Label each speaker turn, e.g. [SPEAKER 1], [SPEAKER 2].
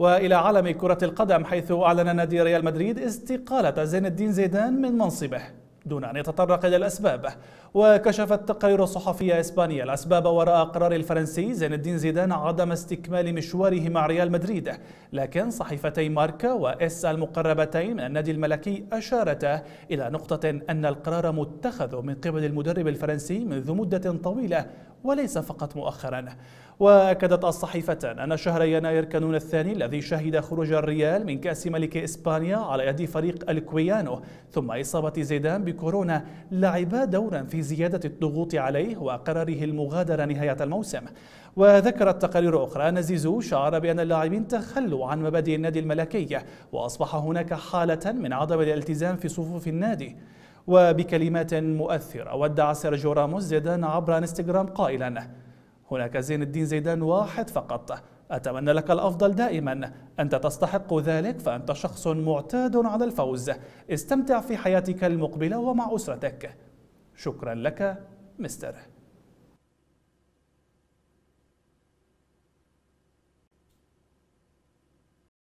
[SPEAKER 1] والى عالم كره القدم حيث اعلن نادي ريال مدريد استقاله زين الدين زيدان من منصبه دون أن يتطرق إلى الأسباب وكشفت تقارير صحفية إسبانية الأسباب وراء قرار الفرنسي زين الدين زيدان عدم استكمال مشواره مع ريال مدريد لكن صحيفتي ماركا وإس المقربتين من النادي الملكي أشارتا إلى نقطة أن القرار متخذ من قبل المدرب الفرنسي منذ مدة طويلة وليس فقط مؤخرا وأكدت الصحيفتان أن شهر يناير كانون الثاني الذي شهد خروج الريال من كأس ملك إسبانيا على يد فريق الكويانو ثم إصابة زيدان بكورونا لعبا دورا في زيادة الضغوط عليه وقراره المغادرة نهاية الموسم وذكرت تقارير أخرى أن زيزو شعر بأن اللاعبين تخلوا عن مبادئ النادي الملكي وأصبح هناك حالة من عدم الالتزام في صفوف النادي وبكلمات مؤثرة ودع سيرجيو راموس زيدان عبر انستغرام قائلا هناك زين الدين زيدان واحد فقط أتمنى لك الأفضل دائما أنت تستحق ذلك فأنت شخص معتاد على الفوز استمتع في حياتك المقبلة ومع أسرتك شكرا لك مستر